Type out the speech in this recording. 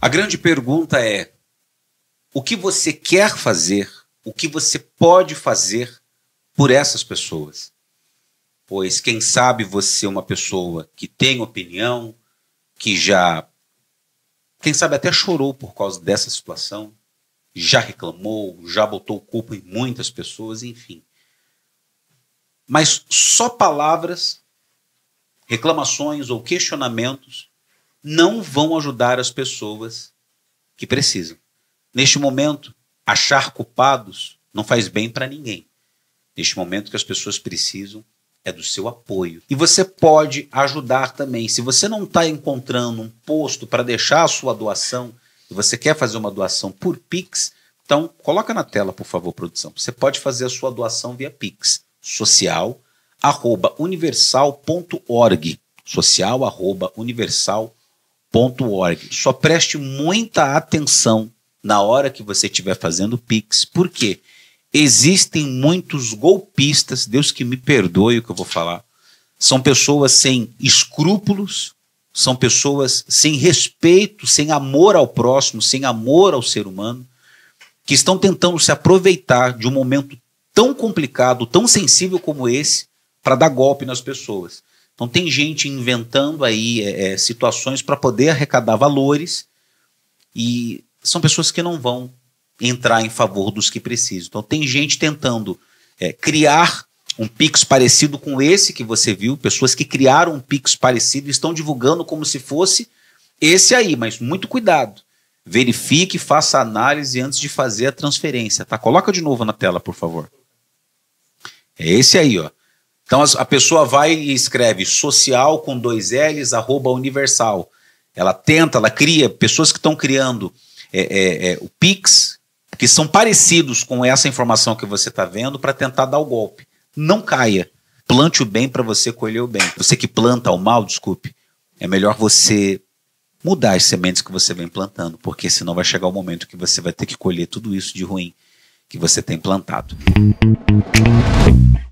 A grande pergunta é: o que você quer fazer, o que você pode fazer por essas pessoas? Pois quem sabe você é uma pessoa que tem opinião, que já, quem sabe até chorou por causa dessa situação, já reclamou, já botou culpa em muitas pessoas, enfim. Mas só palavras, reclamações ou questionamentos não vão ajudar as pessoas que precisam. Neste momento, achar culpados não faz bem para ninguém. Neste momento que as pessoas precisam é do seu apoio. E você pode ajudar também. Se você não está encontrando um posto para deixar a sua doação e você quer fazer uma doação por Pix, então coloca na tela, por favor, produção. Você pode fazer a sua doação via Pix social arroba universal.org social arroba universal.org só preste muita atenção na hora que você estiver fazendo pix, porque existem muitos golpistas, Deus que me perdoe o que eu vou falar. São pessoas sem escrúpulos, são pessoas sem respeito, sem amor ao próximo, sem amor ao ser humano, que estão tentando se aproveitar de um momento tão complicado, tão sensível como esse, para dar golpe nas pessoas. Então tem gente inventando aí é, é situações para poder arrecadar valores e são pessoas que não vão entrar em favor dos que precisam. Então tem gente tentando é, criar um Pix parecido com esse que você viu, pessoas que criaram um Pix parecido e estão divulgando como se fosse esse aí, mas muito cuidado. Verifique, faça análise antes de fazer a transferência, tá? Coloca de novo na tela, por favor. É esse aí, ó. Então a pessoa vai e escreve social com dois L's, arroba universal. Ela tenta, ela cria, pessoas que estão criando é, é, é, o Pix, que são parecidos com essa informação que você está vendo, para tentar dar o golpe. Não caia. Plante o bem para você colher o bem. Você que planta o mal, desculpe, é melhor você mudar as sementes que você vem plantando, porque senão vai chegar o momento que você vai ter que colher tudo isso de ruim que você tem plantado.